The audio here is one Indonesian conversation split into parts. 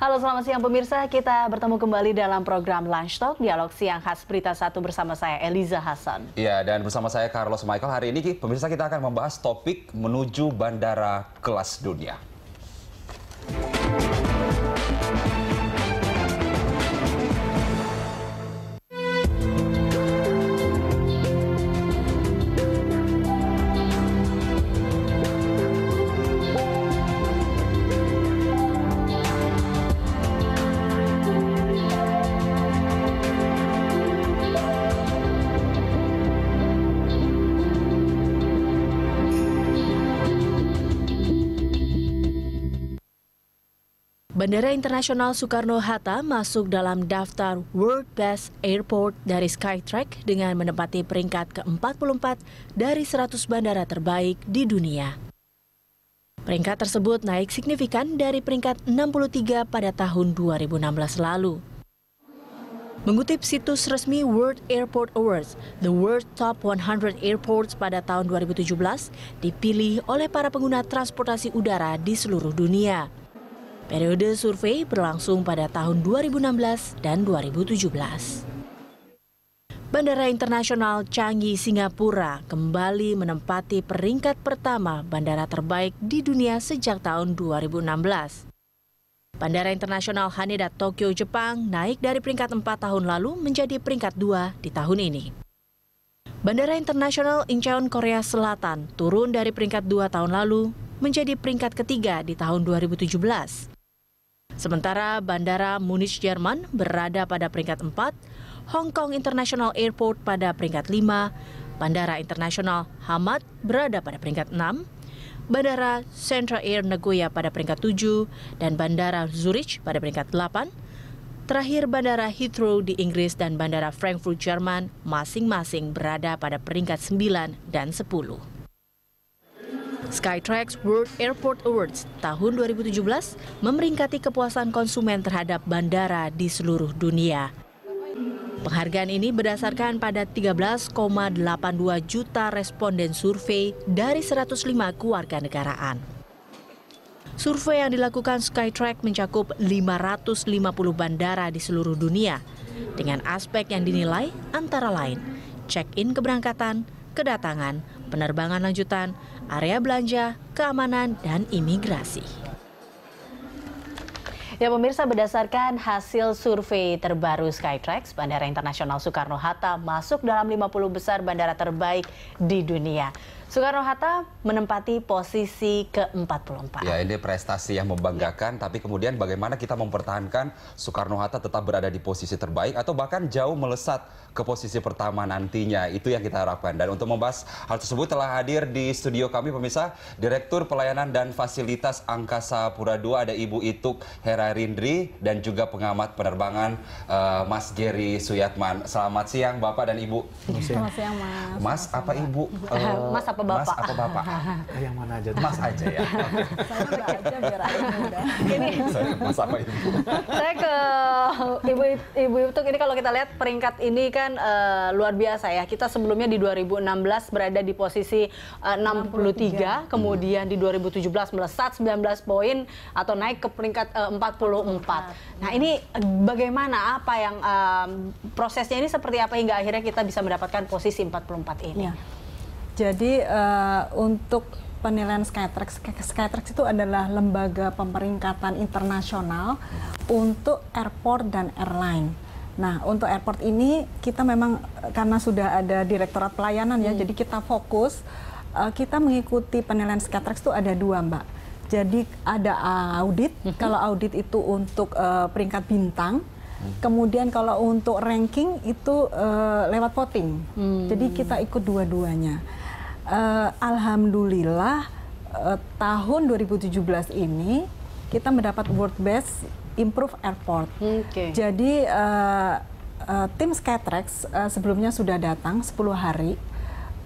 Halo selamat siang pemirsa, kita bertemu kembali dalam program Lunch Talk, dialog siang khas Berita Satu bersama saya Eliza Hasan. Iya, dan bersama saya Carlos Michael. Hari ini pemirsa kita akan membahas topik menuju bandara kelas dunia. Bandara Internasional Soekarno-Hatta masuk dalam daftar World Best Airport dari Skytrack dengan menempati peringkat ke-44 dari 100 bandara terbaik di dunia. Peringkat tersebut naik signifikan dari peringkat 63 pada tahun 2016 lalu. Mengutip situs resmi World Airport Awards, The World Top 100 Airports pada tahun 2017 dipilih oleh para pengguna transportasi udara di seluruh dunia. Periode survei berlangsung pada tahun 2016 dan 2017. Bandara Internasional Changi Singapura kembali menempati peringkat pertama bandara terbaik di dunia sejak tahun 2016. Bandara Internasional Haneda Tokyo, Jepang naik dari peringkat 4 tahun lalu menjadi peringkat 2 di tahun ini. Bandara Internasional Incheon, Korea Selatan turun dari peringkat 2 tahun lalu menjadi peringkat ketiga di tahun 2017. Sementara Bandara Munich Jerman berada pada peringkat 4, Hong Kong International Airport pada peringkat 5, Bandara Internasional Hamad berada pada peringkat 6, Bandara Central Air Nagoya pada peringkat 7 dan Bandara Zurich pada peringkat 8. Terakhir Bandara Heathrow di Inggris dan Bandara Frankfurt Jerman masing-masing berada pada peringkat 9 dan 10. Skytrax World Airport Awards tahun 2017 memeringkati kepuasan konsumen terhadap bandara di seluruh dunia. Penghargaan ini berdasarkan pada 13,82 juta responden survei dari 105 kewarganegaraan. Survei yang dilakukan Skytrack mencakup 550 bandara di seluruh dunia dengan aspek yang dinilai antara lain check-in keberangkatan, kedatangan, penerbangan lanjutan, area belanja, keamanan, dan imigrasi. Ya pemirsa berdasarkan hasil survei terbaru Skytrax, Bandara Internasional Soekarno-Hatta masuk dalam 50 besar bandara terbaik di dunia. Soekarno-Hatta menempati posisi ke-44. Ya, ini prestasi yang membanggakan, tapi kemudian bagaimana kita mempertahankan Soekarno-Hatta tetap berada di posisi terbaik atau bahkan jauh melesat ke posisi pertama nantinya. Itu yang kita harapkan. Dan untuk membahas hal tersebut telah hadir di studio kami pemirsa Direktur Pelayanan dan Fasilitas Angkasa Pura II ada Ibu Ituk Herarindri dan juga pengamat penerbangan uh, Mas Gery Suyatman. Selamat siang Bapak dan Ibu. Selamat siang Mas. Mas apa Ibu? Eh, mas apa apa bapak? Mas apa bapak? Ah, yang mana aja? Mas aja ya. Okay. Sama aja biar Ini mas apa ibu? saya ke ibu ibu itu ini kalau kita lihat peringkat ini kan uh, luar biasa ya. Kita sebelumnya di 2016 berada di posisi uh, 63, 63, kemudian hmm. di 2017 melesat 19 poin atau naik ke peringkat eh, uh, 44. Nah, ini bagaimana apa yang uh, prosesnya ini seperti apa hingga akhirnya kita bisa mendapatkan posisi 44 ini? Ya. Jadi uh, untuk penilaian Skytrax, Skytrax itu adalah lembaga pemeringkatan internasional untuk airport dan airline. Nah, untuk airport ini kita memang eh, karena sudah ada direktorat pelayanan ya, hmm. jadi kita fokus uh, kita mengikuti penilaian Skytrax itu ada dua, Mbak. Jadi ada audit, -hmm. kalau audit itu untuk uh, peringkat bintang, hmm. Kemudian kalau untuk ranking itu uh, lewat voting. Hmm. Jadi kita ikut dua-duanya uh, alhamdulillah uh, tahun 2017 ini kita mendapat World Best Improve Airport. Okay. Jadi uh, uh, tim Skytrax uh, sebelumnya sudah datang 10 hari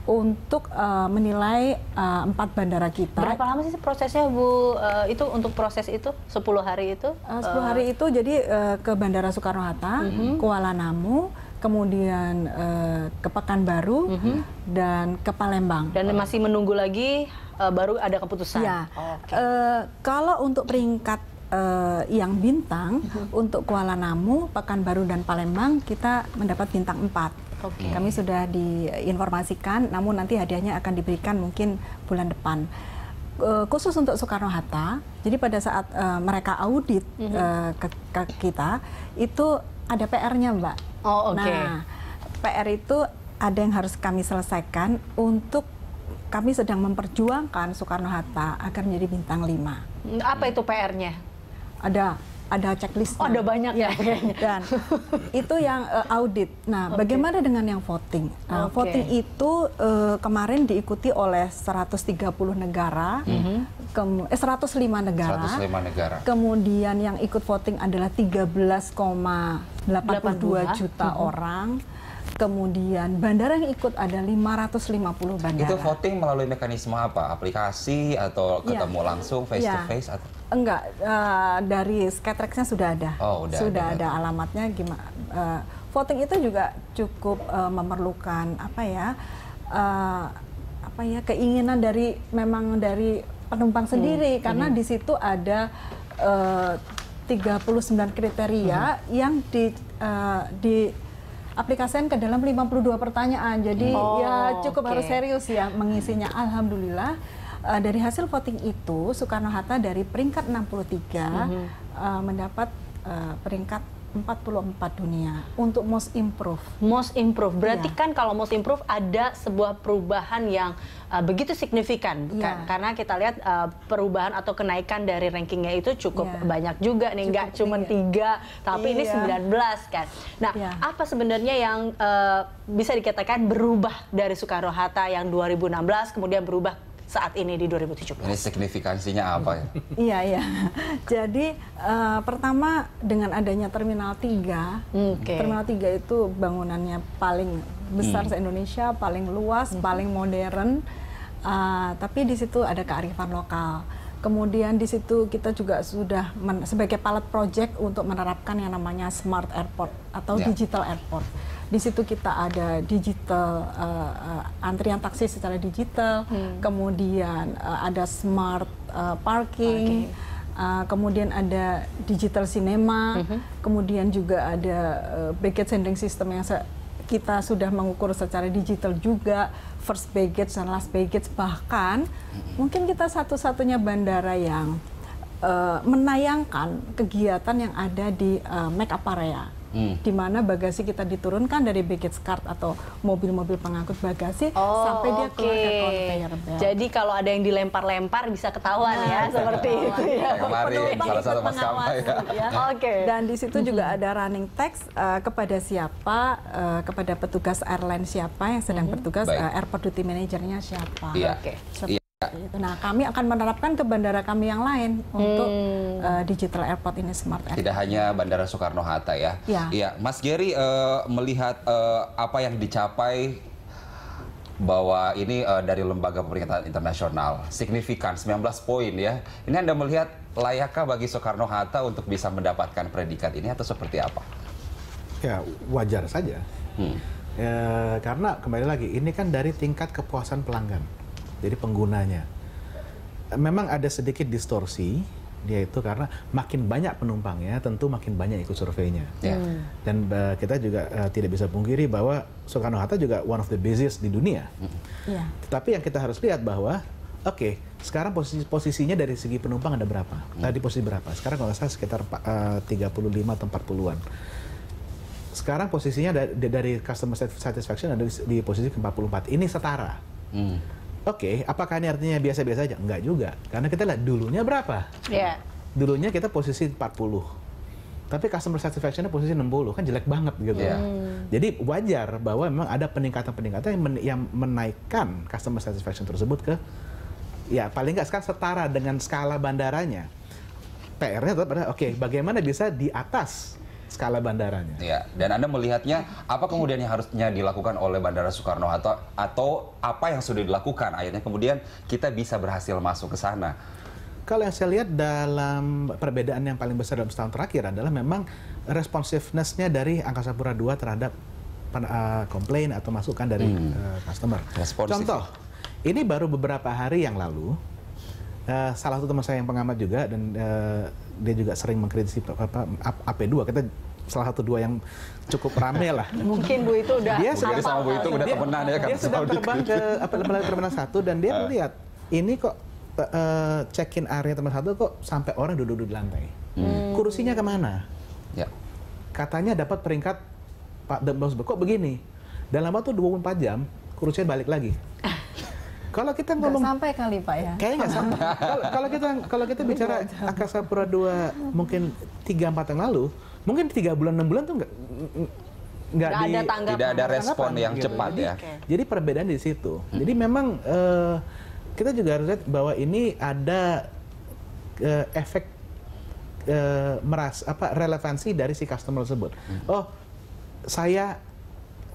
untuk uh, menilai uh, empat bandara kita. Berapa lama sih prosesnya Bu? Uh, itu untuk proses itu 10 hari itu? Uh, 10 hari uh, itu jadi uh, ke Bandara Soekarno Hatta, uh mm-hmm. -huh. Kuala Namu, kemudian uh, ke Pekanbaru mm -hmm. dan ke Palembang. Dan masih menunggu lagi uh, baru ada keputusan. Ya. Oh, eh, okay. uh, kalau untuk peringkat uh, yang bintang mm -hmm. untuk Kuala Namu, Pekanbaru dan Palembang kita mendapat bintang 4. Okay. Kami sudah diinformasikan, namun nanti hadiahnya akan diberikan mungkin bulan depan. Uh, khusus untuk Soekarno Hatta, jadi pada saat uh, mereka audit mm -hmm. uh, ke, ke kita itu ada PR-nya, Mbak Oh, oke. Okay. Nah, PR itu ada yang harus kami selesaikan untuk kami sedang memperjuangkan Soekarno-Hatta agar menjadi bintang 5. Apa itu PR-nya? Ada ada checklist. Oh, ada banyak ya. Dan itu yang uh, audit. Nah, okay. bagaimana dengan yang voting? Uh, nah, okay. voting itu uh, kemarin diikuti oleh 130 negara. Mm -hmm. eh, 105 negara. 105 negara. Kemudian yang ikut voting adalah 13, 82, 82 juta mm-hmm. orang. Kemudian bandara yang ikut ada 550 bandara. Itu voting melalui mekanisme apa? Aplikasi atau iya. ketemu ya. langsung face ya. to face atau Enggak, uh, dari skytrax sudah ada. Oh, udah sudah ada, ada alamatnya gimana uh, eh, voting itu juga cukup uh, memerlukan apa ya? Uh, apa ya keinginan dari memang dari penumpang sendiri hmm. karena hmm. di situ ada uh, 39 kriteria hmm. yang di uh, eh, di aplikasikan ke dalam 52 pertanyaan. Jadi ya, oh, ya cukup okay. harus serius ya mengisinya. Alhamdulillah uh, dari hasil voting itu Soekarno Hatta dari peringkat 63 mm -hmm. uh, mendapat uh, peringkat 44 dunia untuk most improve. Most improve. Berarti yeah. kan kalau most improve ada sebuah perubahan yang uh, begitu signifikan yeah. kan? Karena kita lihat uh, perubahan atau kenaikan dari rankingnya itu cukup yeah. banyak juga nih, nggak cuma iya. tiga, tapi yeah. ini 19 iya. kan. Nah, yeah. apa sebenarnya yang uh, bisa dikatakan berubah dari Soekarno Hatta yang 2016 kemudian berubah saat ini di 2017. Ini signifikansinya apa ya? iya, iya. Jadi uh, pertama dengan adanya Terminal 3, okay. Terminal 3 itu bangunannya paling besar hmm. se-Indonesia, paling luas, hmm. paling modern, uh, tapi di situ ada kearifan lokal. Kemudian di situ kita juga sudah sebagai pilot project untuk menerapkan yang namanya smart airport atau yeah. digital airport di situ kita ada digital uh, antrian taksi secara digital, hmm. kemudian uh, ada smart uh, parking. Okay. Uh, kemudian ada digital cinema, uh-huh. kemudian juga ada uh, baggage handling system yang kita sudah mengukur secara digital juga first baggage dan last baggage bahkan mhm. mungkin kita satu-satunya bandara yang menayangkan kegiatan yang ada di uh, make up area hmm. di mana bagasi kita diturunkan dari baggage cart atau mobil-mobil pengangkut bagasi oh, sampai dia okay. keluar ke belt. Ya. Jadi kalau ada yang dilempar-lempar bisa ketahuan ya, nah, ya seperti ketahuan. itu ya. Kemarin salah satu ya. ya. Oke. Okay. Dan di situ juga mm-hmm. ada running text uh, kepada siapa, uh, kepada petugas airline siapa yang sedang -hmm. bertugas, uh, airport duty manajernya siapa. Iya. Oke. Okay. Gitu. Nah, kami akan menerapkan ke bandara kami yang lain hmm. untuk uh, eh, digital airport ini smart airport. Tidak hanya Bandara Soekarno Hatta ya. Iya. Ya. Mas Gary uh, eh, melihat uh, apa yang dicapai bahwa ini uh, dari lembaga pemerintahan internasional signifikan 19 poin ya. Ini Anda melihat layakkah bagi Soekarno Hatta untuk bisa mendapatkan predikat ini atau seperti apa? Ya wajar saja. Hmm. E, karena kembali lagi ini kan dari tingkat kepuasan pelanggan jadi penggunanya. Memang ada sedikit distorsi dia itu karena makin banyak penumpangnya tentu makin banyak ikut surveinya yeah. Hmm. dan uh, kita juga uh, tidak bisa pungkiri bahwa Soekarno Hatta juga one of the busiest di dunia hmm. yeah. tetapi yang kita harus lihat bahwa oke okay, sekarang posisi posisinya dari segi penumpang ada berapa mm. tadi posisi berapa sekarang kalau saya sekitar eh, uh, 35 atau 40-an sekarang posisinya dari, dari customer satisfaction ada di posisi ke 44 ini setara hmm. Oke, okay, apakah ini artinya biasa-biasa aja? Enggak juga. Karena kita lihat dulunya berapa. Yeah. Dulunya kita posisi 40. Tapi customer satisfaction-nya posisi 60. Kan jelek banget gitu. Yeah. Hmm. Jadi wajar bahwa memang ada peningkatan-peningkatan yang, men yang menaikkan customer satisfaction tersebut ke ya paling enggak sekarang setara dengan skala bandaranya. PR-nya tetap ada, oke, okay, bagaimana bisa di atas skala bandaranya. Ya, dan Anda melihatnya apa kemudian yang harusnya dilakukan oleh Bandara Soekarno Hatta atau apa yang sudah dilakukan akhirnya kemudian kita bisa berhasil masuk ke sana? Kalau yang saya lihat dalam perbedaan yang paling besar dalam setahun terakhir adalah memang responsiveness-nya dari Angkasa Pura II terhadap eh, komplain atau masukan dari hmm. Eh, customer. Responsif. Contoh, ini baru beberapa hari yang lalu eh, salah satu teman saya yang pengamat juga dan dia juga sering mengkritisi apa, AP2 kita salah satu dua yang cukup rame lah. Mungkin Bu itu udah dia sudah sama Bu itu udah temenan ya kan. Dia sudah gitu. terbang ke apa terminal satu dan dia ah. melihat ini kok eh, eh, check-in area terminal satu kok sampai orang duduk-duduk di lantai. Hmm. Kursinya kemana? Ya. Katanya dapat peringkat Pak Dembos kok begini. Dalam waktu dua puluh empat jam kursinya balik lagi. Kalau kita ngomong gak sampai kali Pak ya. Kayaknya nggak sampai. kalau, kalau kita kalau kita bicara Akasa Pura 2 mungkin 3 4 yang lalu, mungkin 3 bulan 6 bulan tuh nggak nggak ada tanggapan. tidak ada respon tanggapan, yang gitu. cepat jadi, ya. Okay. Jadi perbedaan di situ. Hmm. Jadi memang uh, kita juga harus lihat bahwa ini ada uh, efek uh, meras apa relevansi dari si customer tersebut. Hmm. Oh, saya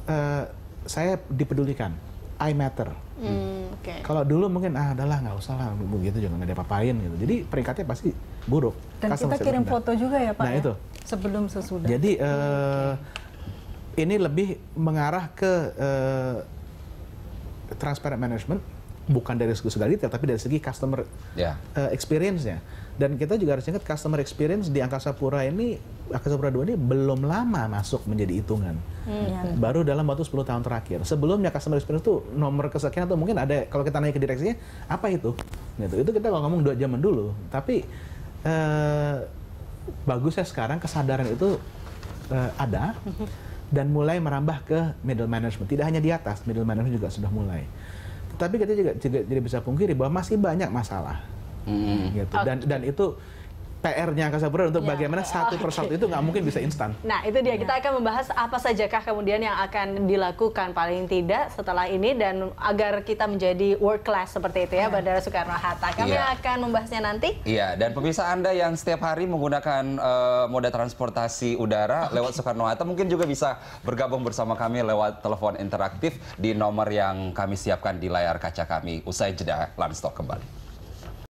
uh, saya dipedulikan I matter. Hmm, okay. Kalau dulu mungkin ah adalah nggak usah lah begitu juga nggak ada papain gitu. Jadi peringkatnya pasti buruk. Dan kita kirim rendah. foto juga ya Pak. Nah ya? itu sebelum sesudah. Jadi okay. Eh, ini lebih mengarah ke uh, transparent management bukan dari segi segala detail tapi dari segi customer yeah. Ya. uh, experience-nya. Dan kita juga harus ingat customer experience di Angkasa Pura ini, Angkasa Pura 2 ini belum lama masuk menjadi hitungan. Hmm. Iya. Baru dalam waktu 10 tahun terakhir. Sebelumnya customer experience itu nomor kesekian atau mungkin ada, kalau kita nanya ke direksinya, apa itu? Gitu. Itu kita kalau ngomong dua zaman dulu. Tapi eh, bagusnya sekarang kesadaran itu eh, ada dan mulai merambah ke middle management. Tidak hanya di atas, middle management juga sudah mulai. Tapi kita juga, juga, jadi bisa pungkiri bahwa masih banyak masalah Hmm. Gitu. Okay. Dan dan itu PR-nya Angkasa Pura untuk ya. bagaimana satu okay. persatu itu nggak mungkin bisa instan. Nah itu dia kita ya. akan membahas apa sajakah kemudian yang akan dilakukan paling tidak setelah ini dan agar kita menjadi world class seperti itu ya iya. Bandara Soekarno Hatta. Kami ya. akan membahasnya nanti. Iya dan pemirsa anda yang setiap hari menggunakan uh, moda transportasi udara okay. lewat Soekarno Hatta mungkin juga bisa bergabung bersama kami lewat telepon interaktif di nomor yang kami siapkan di layar kaca kami. Usai jeda, Lanstok kembali.